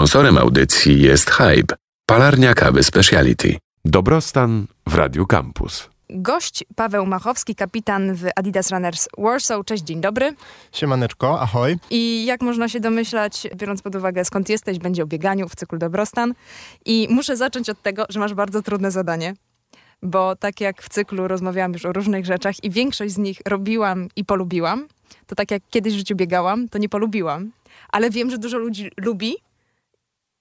Sponsorem audycji jest Hype, palarnia kawy Speciality. Dobrostan w Radiu Campus. Gość Paweł Machowski, kapitan w Adidas Runners Warsaw. Cześć, dzień dobry. Siemaneczko, ahoj. I jak można się domyślać, biorąc pod uwagę skąd jesteś, będzie o bieganiu w cyklu Dobrostan. I muszę zacząć od tego, że masz bardzo trudne zadanie bo tak jak w cyklu rozmawiałam już o różnych rzeczach i większość z nich robiłam i polubiłam, to tak jak kiedyś w życiu biegałam, to nie polubiłam. Ale wiem, że dużo ludzi lubi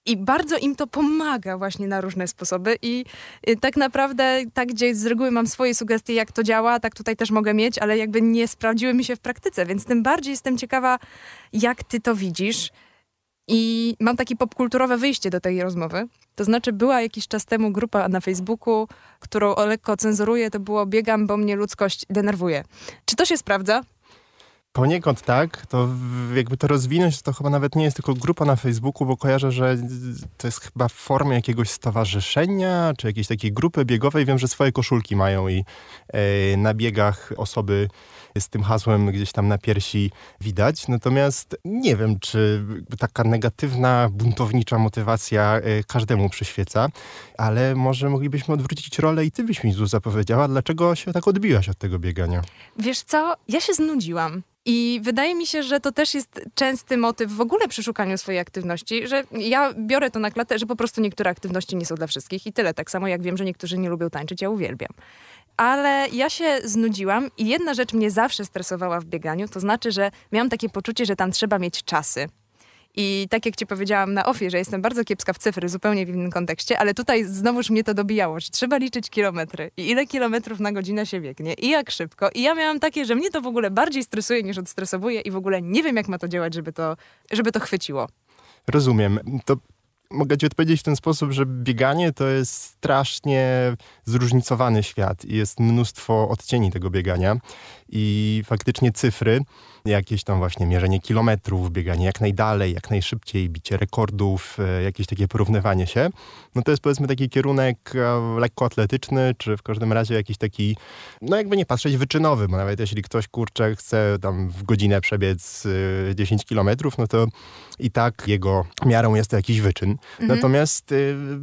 i bardzo im to pomaga właśnie na różne sposoby. I y, tak naprawdę, tak gdzie z reguły mam swoje sugestie, jak to działa, tak tutaj też mogę mieć, ale jakby nie sprawdziły mi się w praktyce, więc tym bardziej jestem ciekawa, jak ty to widzisz. I mam takie popkulturowe wyjście do tej rozmowy. To znaczy, była jakiś czas temu grupa na Facebooku, którą lekko cenzuruję, to było biegam, bo mnie ludzkość denerwuje. Czy to się sprawdza? Poniekąd tak, to jakby to rozwinąć, to chyba nawet nie jest tylko grupa na Facebooku, bo kojarzę, że to jest chyba w formie jakiegoś stowarzyszenia, czy jakiejś takiej grupy biegowej. Wiem, że swoje koszulki mają i e, na biegach osoby z tym hasłem gdzieś tam na piersi widać. Natomiast nie wiem, czy taka negatywna, buntownicza motywacja e, każdemu przyświeca, ale może moglibyśmy odwrócić rolę i ty byś mi Zuza zapowiedziała. dlaczego się tak odbiłaś od tego biegania. Wiesz co, ja się znudziłam. I wydaje mi się, że to też jest częsty motyw w ogóle przy szukaniu swojej aktywności, że ja biorę to na klatę, że po prostu niektóre aktywności nie są dla wszystkich i tyle. Tak samo jak wiem, że niektórzy nie lubią tańczyć, ja uwielbiam. Ale ja się znudziłam i jedna rzecz mnie zawsze stresowała w bieganiu, to znaczy, że miałam takie poczucie, że tam trzeba mieć czasy. I tak jak ci powiedziałam na ofie, że jestem bardzo kiepska w cyfry, zupełnie w innym kontekście, ale tutaj znowuż mnie to dobijało. Że trzeba liczyć kilometry i ile kilometrów na godzinę się biegnie i jak szybko. I ja miałam takie, że mnie to w ogóle bardziej stresuje niż odstresowuje i w ogóle nie wiem, jak ma to działać, żeby to, żeby to chwyciło. Rozumiem. To mogę ci odpowiedzieć w ten sposób, że bieganie to jest strasznie zróżnicowany świat i jest mnóstwo odcieni tego biegania i faktycznie cyfry, jakieś tam właśnie mierzenie kilometrów, bieganie jak najdalej, jak najszybciej, bicie rekordów, e, jakieś takie porównywanie się, no to jest powiedzmy taki kierunek e, lekkoatletyczny, czy w każdym razie jakiś taki, no jakby nie patrzeć, wyczynowy, bo nawet jeśli ktoś, kurczę, chce tam w godzinę przebiec 10 e, kilometrów, no to i tak jego miarą jest to jakiś wyczyn. Mhm. Natomiast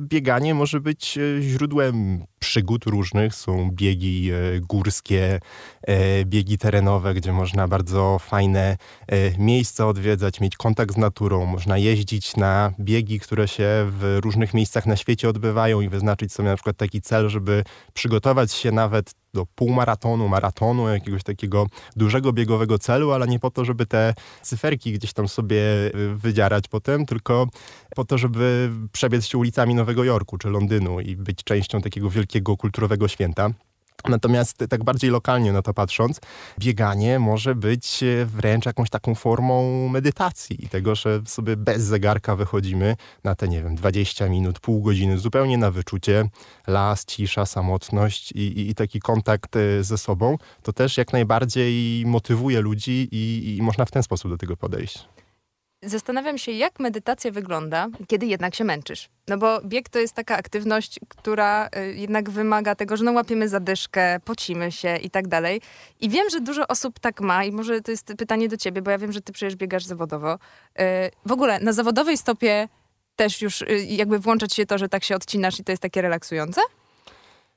bieganie może być źródłem przygód różnych. Są biegi e, górskie, e, biegi terenowe, gdzie można bardzo fajne e, miejsca odwiedzać, mieć kontakt z naturą. Można jeździć na biegi, które się w różnych miejscach na świecie odbywają i wyznaczyć sobie na przykład taki cel, żeby przygotować się nawet do półmaratonu, maratonu, jakiegoś takiego dużego biegowego celu, ale nie po to, żeby te cyferki gdzieś tam sobie y, wydzierać potem, tylko po to, żeby przebiec się ulicami Nowego Jorku czy Londynu i być częścią takiego wielkiego kulturowego święta. Natomiast tak bardziej lokalnie na to patrząc, bieganie może być e, wręcz jakąś taką formą medytacji i tego, że sobie bez zegarka wychodzimy na te, nie wiem, 20 minut, pół godziny, zupełnie na wyczucie, las, cisza, samotność i, i, i taki kontakt e, ze sobą, to też jak najbardziej motywuje ludzi i, i można w ten sposób do tego podejść. Zastanawiam się, jak medytacja wygląda, kiedy jednak się męczysz. No bo bieg to jest taka aktywność, która y, jednak wymaga tego, że no łapiemy zadyszkę, pocimy się i tak dalej. I wiem, że dużo osób tak ma i może to jest pytanie do ciebie, bo ja wiem, że ty przecież biegasz zawodowo. Y, w ogóle na zawodowej stopie też już y, jakby włączać się to, że tak się odcinasz i to jest takie relaksujące?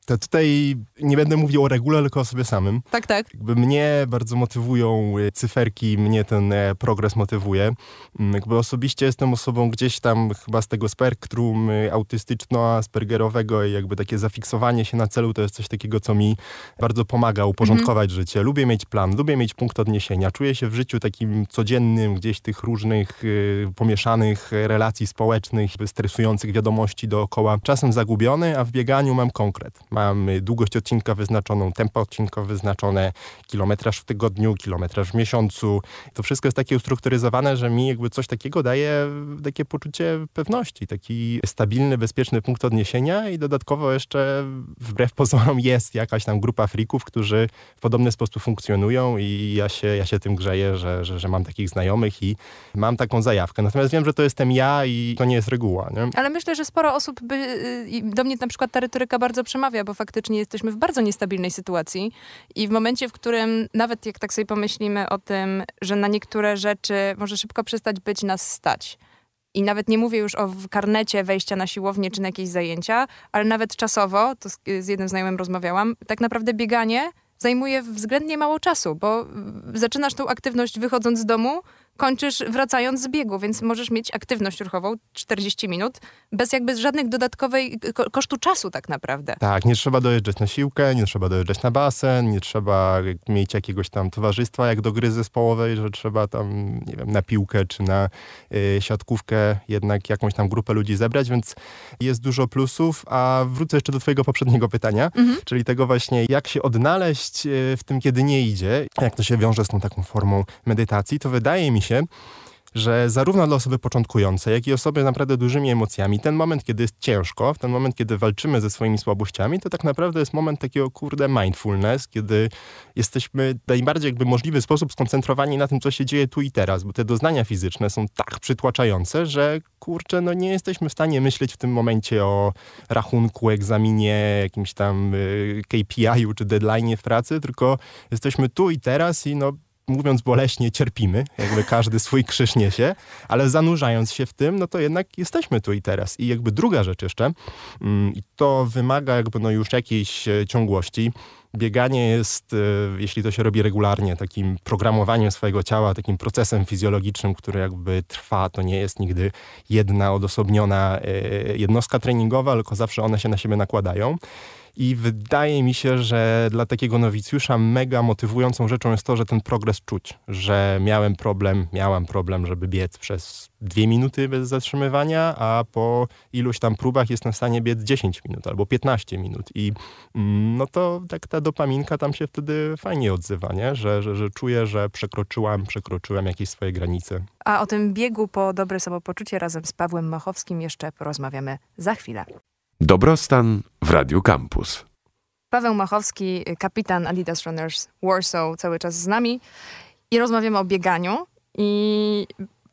to tutaj nie będę mówił o regule, tylko o sobie samym. Tak, tak. Jakby mnie bardzo motywują y, cyferki, mnie ten e, progres motywuje. Mm, jakby osobiście jestem osobą gdzieś tam chyba z tego spektrum y, autystyczno-aspergerowego i jakby takie zafiksowanie się na celu to jest coś takiego, co mi bardzo pomaga uporządkować mhm. życie. Lubię mieć plan, lubię mieć punkt odniesienia. Czuję się w życiu takim codziennym, gdzieś tych różnych y, pomieszanych relacji społecznych, stresujących wiadomości dookoła. Czasem zagubiony, a w bieganiu mam konkret. Mam mam długość odcinka wyznaczoną, tempo odcinka wyznaczone, kilometraż w tygodniu, kilometraż w miesiącu. To wszystko jest takie ustrukturyzowane, że mi jakby coś takiego daje takie poczucie pewności, taki stabilny, bezpieczny punkt odniesienia i dodatkowo jeszcze wbrew pozorom jest jakaś tam grupa frików, którzy w podobny sposób funkcjonują i ja się, ja się tym grzeję, że, że, że mam takich znajomych i mam taką zajawkę. Natomiast wiem, że to jestem ja i to nie jest reguła. Nie? Ale myślę, że sporo osób by, y, do mnie na przykład ta retoryka bardzo przemawia, bo faktycznie jesteśmy w bardzo niestabilnej sytuacji i w momencie, w którym nawet jak tak sobie pomyślimy o tym, że na niektóre rzeczy może szybko przestać być nas stać. I nawet nie mówię już o karnecie wejścia na siłownię czy na jakieś zajęcia, ale nawet czasowo, to z jednym znajomym rozmawiałam, tak naprawdę bieganie zajmuje względnie mało czasu, bo zaczynasz tą aktywność wychodząc z domu, kończysz wracając z biegu, więc możesz mieć aktywność ruchową 40 minut bez jakby żadnych dodatkowej kosztu czasu tak naprawdę. Tak, nie trzeba dojeżdżać na siłkę, nie trzeba dojeżdżać na basen, nie trzeba mieć jakiegoś tam towarzystwa jak do gry zespołowej, że trzeba tam, nie wiem, na piłkę czy na y, siatkówkę jednak jakąś tam grupę ludzi zebrać, więc jest dużo plusów, a wrócę jeszcze do twojego poprzedniego pytania, mhm. czyli tego właśnie jak się odnaleźć y, w tym, kiedy nie idzie, jak to się wiąże z tą taką formą medytacji, to wydaje mi się, się, że zarówno dla osoby początkującej, jak i osoby naprawdę dużymi emocjami, ten moment, kiedy jest ciężko, ten moment, kiedy walczymy ze swoimi słabościami, to tak naprawdę jest moment takiego, kurde, mindfulness, kiedy jesteśmy w najbardziej jakby możliwy sposób skoncentrowani na tym, co się dzieje tu i teraz, bo te doznania fizyczne są tak przytłaczające, że kurczę, no nie jesteśmy w stanie myśleć w tym momencie o rachunku, egzaminie, jakimś tam y, KPI-u czy deadline'ie w pracy, tylko jesteśmy tu i teraz i no mówiąc boleśnie, cierpimy, jakby każdy swój krzyż niesie, ale zanurzając się w tym, no to jednak jesteśmy tu i teraz. I jakby druga rzecz jeszcze, mm, i to wymaga jakby no już jakiejś e, ciągłości, bieganie jest, e, jeśli to się robi regularnie, takim programowaniem swojego ciała, takim procesem fizjologicznym, który jakby trwa. To nie jest nigdy jedna odosobniona e, jednostka treningowa, tylko zawsze one się na siebie nakładają i wydaje mi się, że dla takiego nowicjusza mega motywującą rzeczą jest to, że ten progres czuć, że miałem problem, miałam problem, żeby biec przez dwie minuty bez zatrzymywania, a po iluś tam próbach jestem w stanie biec 10 minut albo 15 minut i mm, no to tak ta dopaminka tam się wtedy fajnie odzywa, nie? Że, że, że czuję, że przekroczyłam, przekroczyłem jakieś swoje granice. A o tym biegu po dobre samopoczucie razem z Pawłem Machowskim jeszcze porozmawiamy za chwilę. Dobrostan w Radiu Campus. Paweł Machowski, kapitan Adidas Runners Warsaw, cały czas z nami i rozmawiamy o bieganiu. I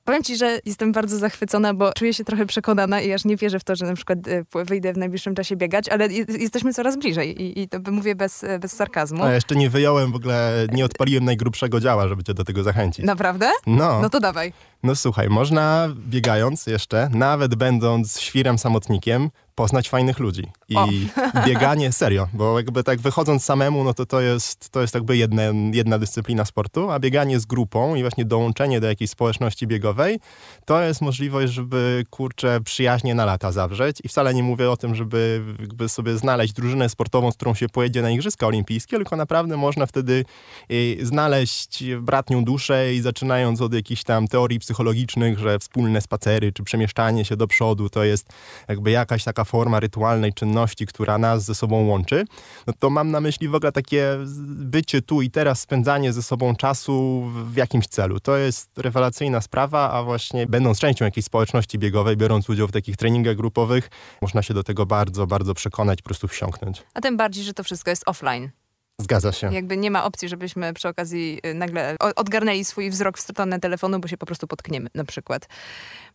powiem Ci, że jestem bardzo zachwycona, bo czuję się trochę przekonana i aż nie wierzę w to, że na przykład e, wyjdę w najbliższym czasie biegać, ale jesteśmy coraz bliżej i, i to mówię bez, bez sarkazmu. A jeszcze nie wyjąłem w ogóle, nie odpaliłem najgrubszego działa, żeby Cię do tego zachęcić. Naprawdę? No. No to dawaj. No słuchaj, można biegając jeszcze, nawet będąc świrem samotnikiem, poznać fajnych ludzi. I o. bieganie, serio, bo jakby tak wychodząc samemu, no to to jest, to jest jakby jedna, jedna dyscyplina sportu, a bieganie z grupą i właśnie dołączenie do jakiejś społeczności biegowej, to jest możliwość, żeby, kurczę, przyjaźnie na lata zawrzeć. I wcale nie mówię o tym, żeby jakby sobie znaleźć drużynę sportową, z którą się pojedzie na Igrzyska Olimpijskie, tylko naprawdę można wtedy y, znaleźć bratnią duszę i zaczynając od jakichś tam teorii psychologicznych, że wspólne spacery czy przemieszczanie się do przodu to jest jakby jakaś taka forma rytualnej czynności, która nas ze sobą łączy, no to mam na myśli w ogóle takie bycie tu i teraz, spędzanie ze sobą czasu w jakimś celu. To jest rewelacyjna sprawa, a właśnie będąc częścią jakiejś społeczności biegowej, biorąc udział w takich treningach grupowych, można się do tego bardzo, bardzo przekonać, po prostu wsiąknąć. A tym bardziej, że to wszystko jest offline. Zgadza się. Jakby nie ma opcji, żebyśmy przy okazji y, nagle y, odgarnęli swój wzrok w stronę telefonu, bo się po prostu potkniemy na przykład.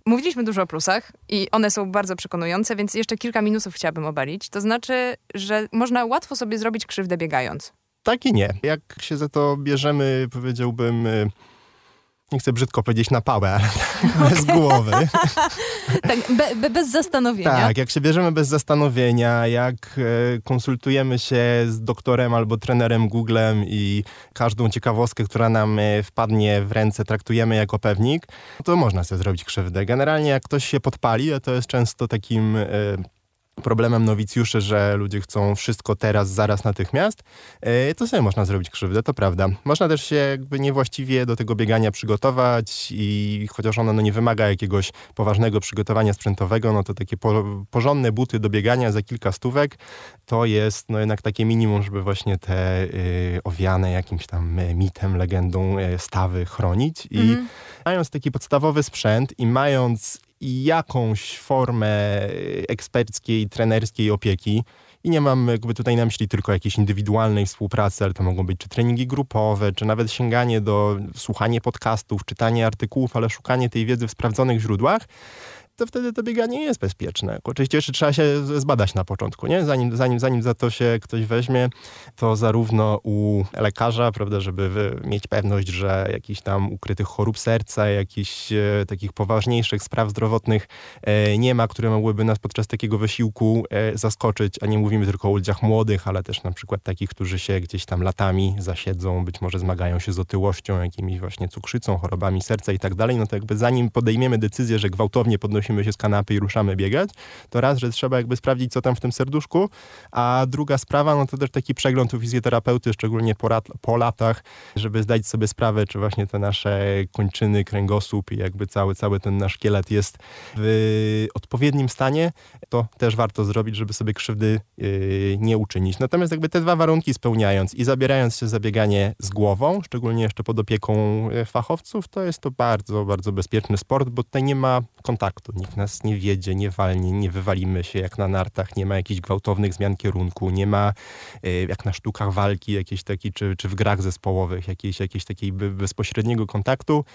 Mówiliśmy dużo o plusach i one są bardzo przekonujące, więc jeszcze kilka minusów chciałabym obalić. To znaczy, że można łatwo sobie zrobić krzywdę biegając. Tak i nie. Jak się za to bierzemy, powiedziałbym y, nie chcę brzydko powiedzieć na pałę, ale tak, okay. bez głowy. tak, be, be, bez zastanowienia. Tak, jak się bierzemy bez zastanowienia, jak y, konsultujemy się z doktorem albo trenerem Googlem i każdą ciekawostkę, która nam y, wpadnie w ręce, traktujemy jako pewnik, to można sobie zrobić krzywdę. Generalnie jak ktoś się podpali, to jest często takim... Y, problemem nowicjuszy, że ludzie chcą wszystko teraz, zaraz, natychmiast, e, to sobie można zrobić krzywdę, to prawda. Można też się jakby niewłaściwie do tego biegania przygotować i chociaż ono no, nie wymaga jakiegoś poważnego przygotowania sprzętowego, no to takie porządne buty do biegania za kilka stówek to jest no jednak takie minimum, żeby właśnie te y, owiane jakimś tam e, mitem, legendą e, stawy chronić i mhm. mając taki podstawowy sprzęt i mając jakąś formę eksperckiej, trenerskiej opieki. I nie mam jakby tutaj na myśli tylko jakiejś indywidualnej współpracy, ale to mogą być czy treningi grupowe, czy nawet sięganie do słuchanie podcastów, czytanie artykułów, ale szukanie tej wiedzy w sprawdzonych źródłach to wtedy to bieganie jest bezpieczne. Oczywiście jeszcze trzeba się zbadać na początku, nie? Zanim, zanim, zanim za to się ktoś weźmie, to zarówno u lekarza, prawda, żeby mieć pewność, że jakichś tam ukrytych chorób serca, jakichś e, takich poważniejszych spraw zdrowotnych e, nie ma, które mogłyby nas podczas takiego wysiłku e, zaskoczyć, a nie mówimy tylko o ludziach młodych, ale też na przykład takich, którzy się gdzieś tam latami zasiedzą, być może zmagają się z otyłością, jakimiś właśnie cukrzycą, chorobami serca i tak dalej, no to jakby zanim podejmiemy decyzję, że gwałtownie podnosimy podnosimy się z kanapy i ruszamy biegać, to raz, że trzeba jakby sprawdzić, co tam w tym serduszku, a druga sprawa, no to też taki przegląd u fizjoterapeuty, szczególnie po, po latach, żeby zdać sobie sprawę, czy właśnie te nasze kończyny, kręgosłup i jakby cały, cały ten nasz kielet jest w odpowiednim stanie, to też warto zrobić, żeby sobie krzywdy yy, nie uczynić. Natomiast jakby te dwa warunki spełniając i zabierając się za bieganie z głową, szczególnie jeszcze pod opieką yy, fachowców, to jest to bardzo, bardzo bezpieczny sport, bo tutaj nie ma kontaktu prostu. Nikt nas nie wiedzie, nie walnie, nie wywalimy się jak na nartach, nie ma jakichś gwałtownych zmian kierunku, nie ma y, jak na sztukach walki jakiejś takiej, czy, czy w grach zespołowych, jakiejś, jakiejś takiej bezpośredniego kontaktu.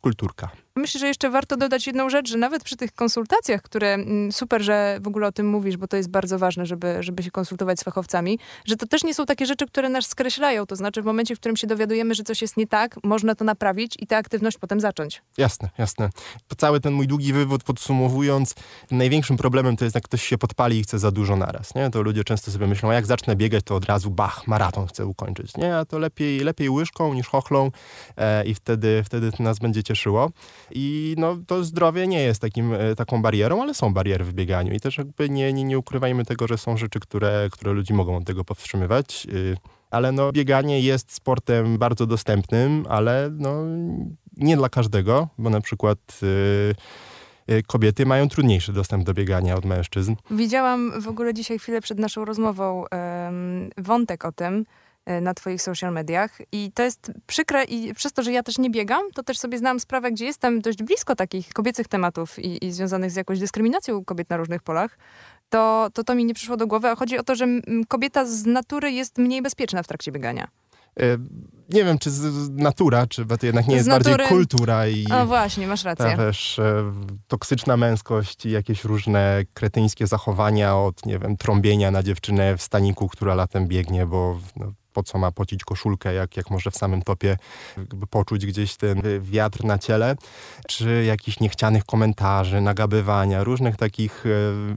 Kulturka myślę, że jeszcze warto dodać jedną rzecz, że nawet przy tych konsultacjach, które mm, super, że w ogóle o tym mówisz, bo to jest bardzo ważne, żeby, żeby się konsultować z fachowcami, że to też nie są takie rzeczy, które nas skreślają. To znaczy w momencie, w którym się dowiadujemy, że coś jest nie tak, można to naprawić i tę aktywność potem zacząć. Jasne, jasne. Cały ten mój długi wywód podsumowując, największym problemem to jest, jak ktoś się podpali i chce za dużo naraz. Nie? To ludzie często sobie myślą, a jak zacznę biegać, to od razu bach, maraton chcę ukończyć. Nie, a to lepiej, lepiej łyżką niż chochlą e, i wtedy, wtedy nas będzie cieszyło. I no, to zdrowie nie jest takim, e, taką barierą, ale są bariery w bieganiu. I też jakby nie, nie, nie ukrywajmy tego, że są rzeczy, które, które ludzi mogą od tego powstrzymywać. Y, ale no, bieganie jest sportem bardzo dostępnym, ale no, nie dla każdego, bo na przykład y, y, kobiety mają trudniejszy dostęp do biegania od mężczyzn. Widziałam w ogóle dzisiaj chwilę przed naszą rozmową wątek o tym, E, na twoich social mediach. I to jest przykre i przez to, że ja też nie biegam, to też sobie znam sprawę, gdzie jestem dość blisko takich kobiecych tematów i, i związanych z jakąś dyskryminacją kobiet na różnych polach, to, to to mi nie przyszło do głowy, a chodzi o to, że kobieta z natury jest mniej bezpieczna w trakcie biegania. E, nie wiem, czy natura, czy to jednak nie jest natury... bardziej kultura i. No właśnie, masz rację. Też e, toksyczna męskość i jakieś różne kretyńskie zachowania od, nie wiem, trąbienia na dziewczynę w staniku, która latem biegnie, bo no, po co ma pocić koszulkę, jak, jak może w samym topie poczuć gdzieś ten wiatr na ciele, czy jakichś niechcianych komentarzy, nagabywania, różnych takich e,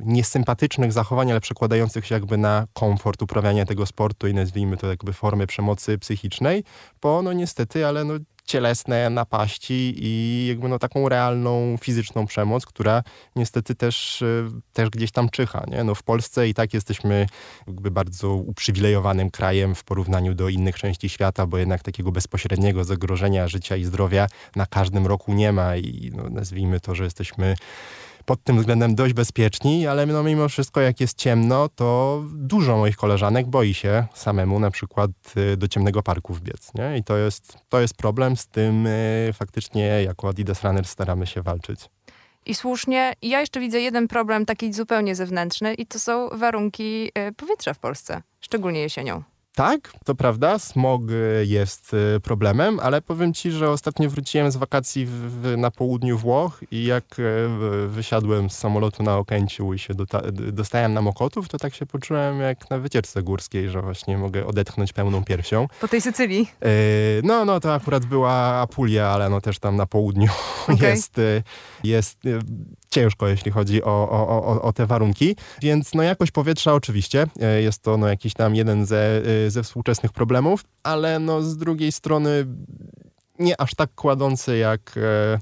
niesympatycznych zachowań, ale przekładających się jakby na komfort uprawiania tego sportu i nazwijmy to jakby formy przemocy psychicznej, bo no niestety, ale no cielesne napaści i jakby no taką realną fizyczną przemoc, która niestety też, y, też gdzieś tam czyha. Nie? No w Polsce i tak jesteśmy jakby bardzo uprzywilejowanym krajem w porównaniu do innych części świata, bo jednak takiego bezpośredniego zagrożenia życia i zdrowia na każdym roku nie ma i no nazwijmy to, że jesteśmy pod tym względem dość bezpieczni, ale no mimo wszystko jak jest ciemno, to dużo moich koleżanek boi się samemu na przykład y, do ciemnego parku wbiec. Nie? I to jest, to jest problem, z tym y, faktycznie jako Adidas Runner staramy się walczyć. I słusznie. ja jeszcze widzę jeden problem taki zupełnie zewnętrzny i to są warunki y, powietrza w Polsce, szczególnie jesienią. Tak, to prawda, smog y, jest y, problemem, ale powiem ci, że ostatnio wróciłem z wakacji w, w, na południu Włoch i jak y, w, wysiadłem z samolotu na Okęciu i się do, dostałem na Mokotów, to tak się poczułem jak na wycieczce górskiej, że właśnie mogę odetchnąć pełną piersią. Po tej Sycylii? Yy, no, no to akurat była Apulia, ale no też tam na południu okay. jest, jest ciężko, jeśli chodzi o, o, o, o te warunki. Więc no jakość powietrza oczywiście e, jest to no jakiś tam jeden ze, e, ze współczesnych problemów, ale no z drugiej strony nie aż tak kładący jak e,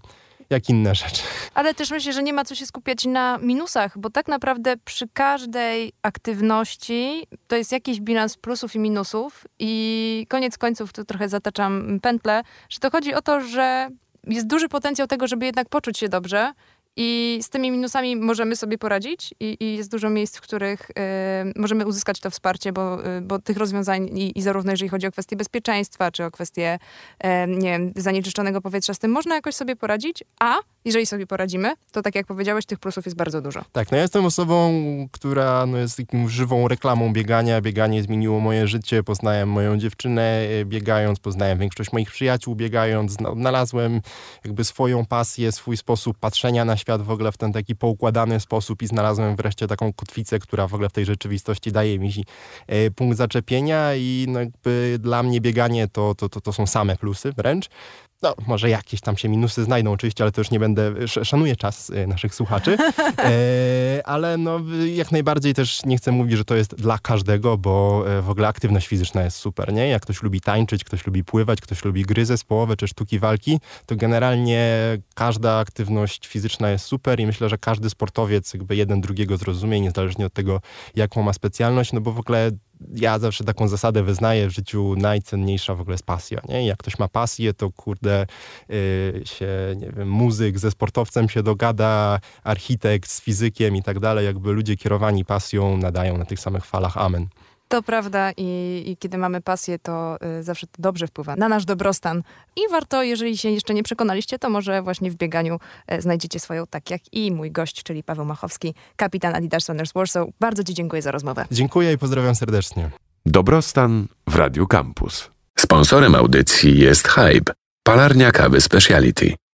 jak inne rzeczy. Ale też myślę, że nie ma co się skupiać na minusach, bo tak naprawdę przy każdej aktywności to jest jakiś bilans plusów i minusów i koniec końców tu trochę zataczam pętlę, że to chodzi o to, że jest duży potencjał tego, żeby jednak poczuć się dobrze i z tymi minusami możemy sobie poradzić i, i jest dużo miejsc, w których y, możemy uzyskać to wsparcie, bo, y, bo tych rozwiązań i, i, zarówno jeżeli chodzi o kwestie bezpieczeństwa, czy o kwestie y, nie wiem, zanieczyszczonego powietrza, z tym można jakoś sobie poradzić, a jeżeli sobie poradzimy, to tak jak powiedziałeś, tych plusów jest bardzo dużo. Tak, no ja jestem osobą, która no, jest takim żywą reklamą biegania. Bieganie zmieniło moje życie, poznałem moją dziewczynę e, biegając, poznałem większość moich przyjaciół biegając, no, znalazłem jakby swoją pasję, swój sposób patrzenia na świat w ogóle w ten taki poukładany sposób i znalazłem wreszcie taką kotwicę, która w ogóle w tej rzeczywistości daje mi e, punkt zaczepienia i no, jakby dla mnie bieganie to, to, to, to są same plusy wręcz. No, może jakieś tam się minusy znajdą oczywiście, ale to już nie będę, szanuję czas y, naszych słuchaczy, e, ale no, jak najbardziej też nie chcę mówić, że to jest dla każdego, bo e, w ogóle aktywność fizyczna jest super, nie? Jak ktoś lubi tańczyć, ktoś lubi pływać, ktoś lubi gry zespołowe czy sztuki walki, to generalnie każda aktywność fizyczna jest super i myślę, że każdy sportowiec jakby jeden drugiego zrozumie, niezależnie od tego, jaką ma specjalność, no bo w ogóle ja zawsze taką zasadę wyznaję w życiu najcenniejsza w ogóle jest pasja, nie? Jak ktoś ma pasję, to kurde yy, się, nie wiem, muzyk ze sportowcem się dogada, architekt z fizykiem i tak dalej, jakby ludzie kierowani pasją nadają na tych samych falach amen. To prawda i, i kiedy mamy pasję, to y, zawsze to dobrze wpływa na nasz dobrostan. I warto, jeżeli się jeszcze nie przekonaliście, to może właśnie w bieganiu y, znajdziecie swoją, tak jak i mój gość, czyli Paweł Machowski, kapitan Adidas Runners Warsaw. Bardzo Ci dziękuję za rozmowę. Dziękuję i pozdrawiam serdecznie. Dobrostan w Radiu Campus. Sponsorem audycji jest Hype, palarnia kawy Speciality.